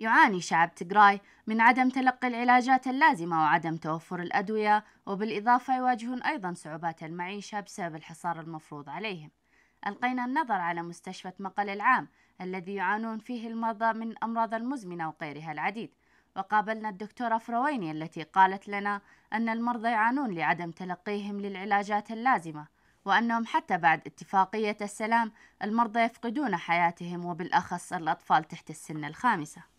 يعاني شعب تجراي من عدم تلقي العلاجات اللازمة وعدم توفر الأدوية وبالإضافة يواجهون أيضا صعوبات المعيشة بسبب الحصار المفروض عليهم ألقينا النظر على مستشفى مقل العام الذي يعانون فيه المرضى من أمراض المزمنة وغيرها العديد وقابلنا الدكتورة فرويني التي قالت لنا أن المرضى يعانون لعدم تلقيهم للعلاجات اللازمة وأنهم حتى بعد اتفاقية السلام المرضى يفقدون حياتهم وبالأخص الأطفال تحت السن الخامسة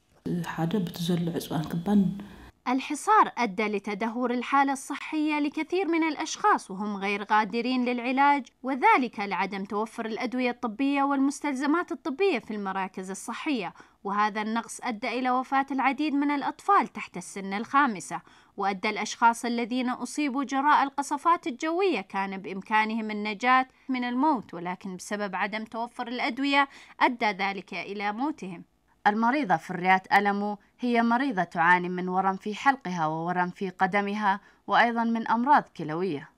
الحصار أدى لتدهور الحالة الصحية لكثير من الأشخاص وهم غير قادرين للعلاج وذلك لعدم توفر الأدوية الطبية والمستلزمات الطبية في المراكز الصحية وهذا النقص أدى إلى وفاة العديد من الأطفال تحت السن الخامسة وأدى الأشخاص الذين أصيبوا جراء القصفات الجوية كان بإمكانهم النجاة من الموت ولكن بسبب عدم توفر الأدوية أدى ذلك إلى موتهم المريضة فريات ألمو هي مريضة تعاني من ورم في حلقها وورم في قدمها وأيضا من أمراض كلوية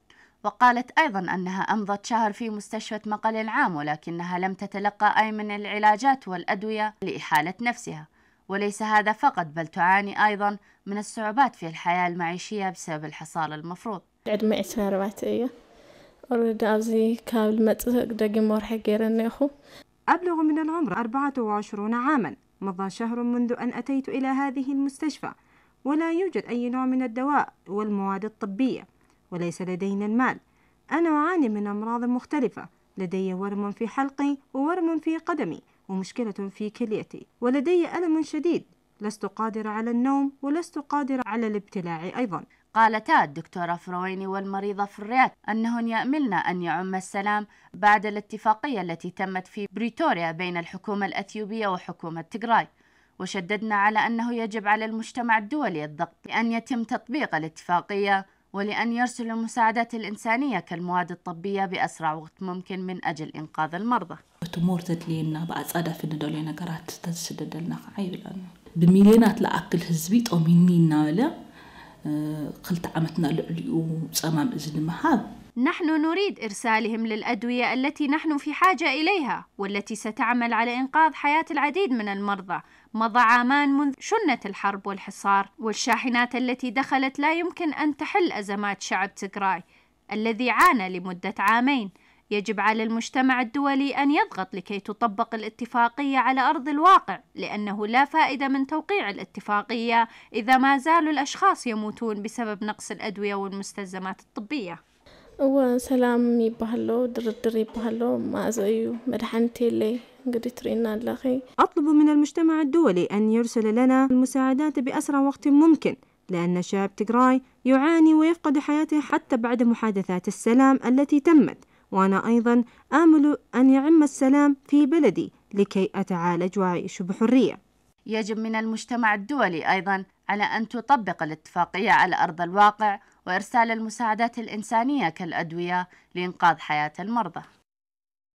وقالت أيضا أنها أمضت شهر في مستشفى مقل العام ولكنها لم تتلقى أي من العلاجات والأدوية لإحالة نفسها وليس هذا فقط بل تعاني أيضا من الصعوبات في الحياة المعيشية بسبب الحصار المفروض عندما أيه أريد أبزي كابل دقي أبلغ من العمر 24 عاماً مضى شهر منذ أن أتيت إلى هذه المستشفى ولا يوجد أي نوع من الدواء والمواد الطبية وليس لدينا المال أنا أعاني من أمراض مختلفة لدي ورم في حلقي وورم في قدمي ومشكلة في كليتي ولدي ألم شديد لست قادرة على النوم ولست قادرة على الابتلاع أيضا قالتا الدكتورة فرويني والمريضة فريات أنهن يأملن أن يعم السلام بعد الاتفاقية التي تمت في بريتوريا بين الحكومة الأثيوبية وحكومة تجراي وشددنا على أنه يجب على المجتمع الدولي الضغط لأن يتم تطبيق الاتفاقية ولأن يرسل المساعدات الإنسانية كالمواد الطبية بأسرع وقت ممكن من أجل إنقاذ المرضى تمور تدلينا بأصعد في الدولة نقرات تسدد لنا أيوة، ክልተ عمتنا ልዕሊኡ ፀማም እዚ ንምሃብ نحن نريد إرسالهم للأدوية التي نحن في حاجة إليها والتي ستعمل على إنقاذ حياة العديد من المرضى مضى عامان منذ شنة الحرب والحصار والشاحنات التي دخلت لا يمكن أن تحل أزمات شعب تجراي الذي عانى لمدة عامين يجب على المجتمع الدولي أن يضغط لكي تطبق الاتفاقية على أرض الواقع، لأنه لا فائدة من توقيع الاتفاقية إذا ما زالوا الأشخاص يموتون بسبب نقص الأدوية والمستلزمات الطبية. እወ ሰላም ይባሃሎ ድርድር ይባሃሎ ማእዘ እዩ መድሓንቲ أطلب من المجتمع الدولي أن يرسل لنا المساعدات بأسرع وقت ممكن لأن شعب تيغراي يعاني ويفقد حياته حتى بعد محادثات السلام التي تمت وأنا أيضا آمل أن يعم السلام في بلدي لكي أتعالج وأعيش بحرية يجب من المجتمع الدولي أيضا على أن تطبق الاتفاقية على أرض الواقع وإرسال المساعدات الإنسانية كالأدوية لإنقاذ حياة المرضى